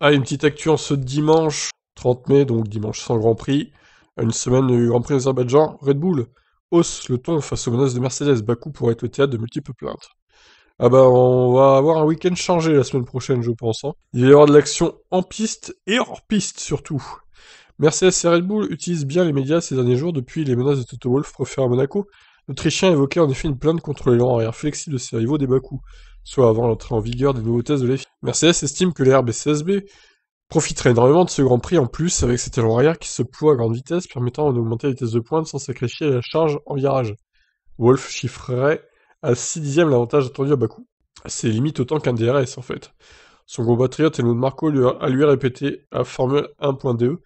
Ah, une petite actu en ce dimanche 30 mai, donc dimanche sans Grand Prix. Une semaine du Grand Prix d'Azerbaïdjan, Red Bull hausse le ton face aux menaces de Mercedes. Bakou pourrait être le théâtre de multiples plaintes. Ah bah on va avoir un week-end changé la semaine prochaine, je pense. Hein. Il va y avoir de l'action en piste et hors piste surtout. Mercedes et Red Bull utilisent bien les médias ces derniers jours depuis les menaces de Toto Wolff proférées à Monaco L'Autrichien évoquait en effet une plainte contre les arrière flexible de ses rivaux des Baku, soit avant l'entrée en vigueur des nouveaux tests de l'EFI. Mercedes estime que les RBCSB profiterait énormément de ce Grand Prix en plus avec cet élan arrière qui se ploie à grande vitesse permettant d'augmenter la vitesse de pointe sans sacrifier la charge en virage. Wolf chiffrerait à 6 dixièmes l'avantage attendu à Bakou. C'est limite autant qu'un DRS en fait. Son compatriote Helmut Marco lui a, lui répété à Formule 1.2 e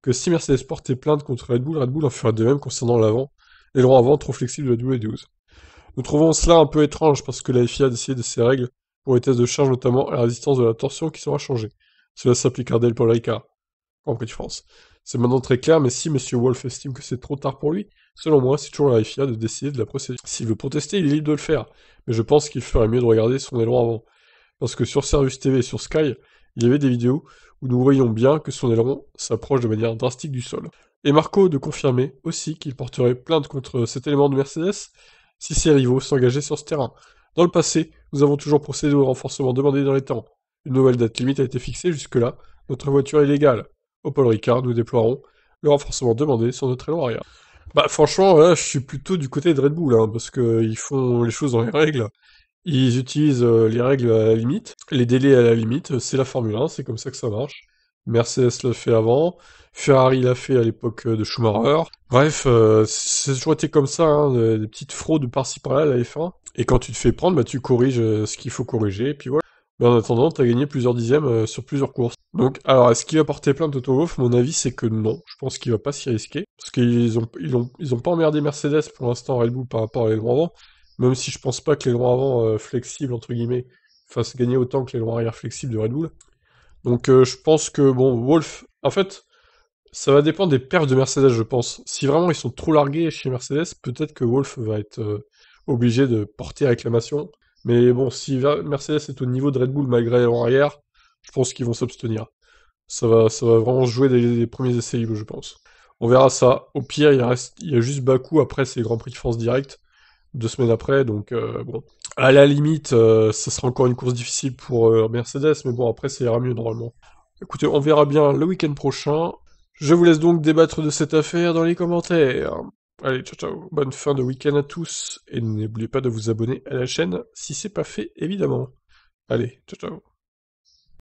que si Mercedes portait plainte contre Red Bull, Red Bull en ferait de même concernant l'avant les avant avant trop flexible de la W12. E. Nous trouvons cela un peu étrange parce que la FIA a décidé de ses règles pour les tests de charge notamment la résistance de la torsion qui sera changée. Cela s'applique dès pour l'ICA. En que de France C'est maintenant très clair, mais si M. Wolf estime que c'est trop tard pour lui, selon moi, c'est toujours la FIA de décider de la procédure. S'il veut protester, il est libre de le faire, mais je pense qu'il ferait mieux de regarder son élan avant. Parce que sur Service TV et sur Sky, il y avait des vidéos où nous voyions bien que son aileron s'approche de manière drastique du sol. Et Marco de confirmer aussi qu'il porterait plainte contre cet élément de Mercedes si ses rivaux s'engageaient sur ce terrain. Dans le passé, nous avons toujours procédé au renforcement demandé dans les temps. Une nouvelle date limite a été fixée jusque-là, notre voiture est légale. Au Paul Ricard, nous déploierons le renforcement demandé sur notre aileron arrière. Bah franchement, là, je suis plutôt du côté de Red Bull, hein, parce qu'ils font les choses dans les règles. Ils utilisent euh, les règles à la limite, les délais à la limite, euh, c'est la Formule 1, c'est comme ça que ça marche. Mercedes l'a fait avant, Ferrari l'a fait à l'époque euh, de Schumacher. Bref, c'est toujours été comme ça, hein, des petites fraudes par-ci par-là à la F1. Et quand tu te fais prendre, bah, tu corriges ce qu'il faut corriger, et puis voilà. Mais en attendant, t'as gagné plusieurs dixièmes sur plusieurs courses. Donc, alors, est-ce qu'il va porter plainte Toto Wolff Mon avis, c'est que non. Je pense qu'il va pas s'y risquer. Parce qu'ils ont, ils ont, ils ont pas emmerdé Mercedes pour l'instant, Red Bull, par rapport à l'élément même si je pense pas que les lois avant euh, flexibles, entre guillemets, fassent gagner autant que les lois arrière flexibles de Red Bull. Donc euh, je pense que, bon, Wolf, en fait, ça va dépendre des perfs de Mercedes, je pense. Si vraiment ils sont trop largués chez Mercedes, peut-être que Wolf va être euh, obligé de porter réclamation. Mais bon, si Mercedes est au niveau de Red Bull malgré les arrière, je pense qu'ils vont s'abstenir. Ça va, ça va vraiment jouer des, premiers essais je pense. On verra ça. Au pire, il, reste, il y a juste Baku après ces Grands Prix de France direct deux semaines après. Donc, euh, bon, à la limite, euh, ce sera encore une course difficile pour euh, Mercedes, mais bon, après, ça ira mieux normalement. Écoutez, on verra bien le week-end prochain. Je vous laisse donc débattre de cette affaire dans les commentaires. Allez, ciao ciao, bonne fin de week-end à tous, et n'oubliez pas de vous abonner à la chaîne si c'est pas fait, évidemment. Allez, ciao ciao.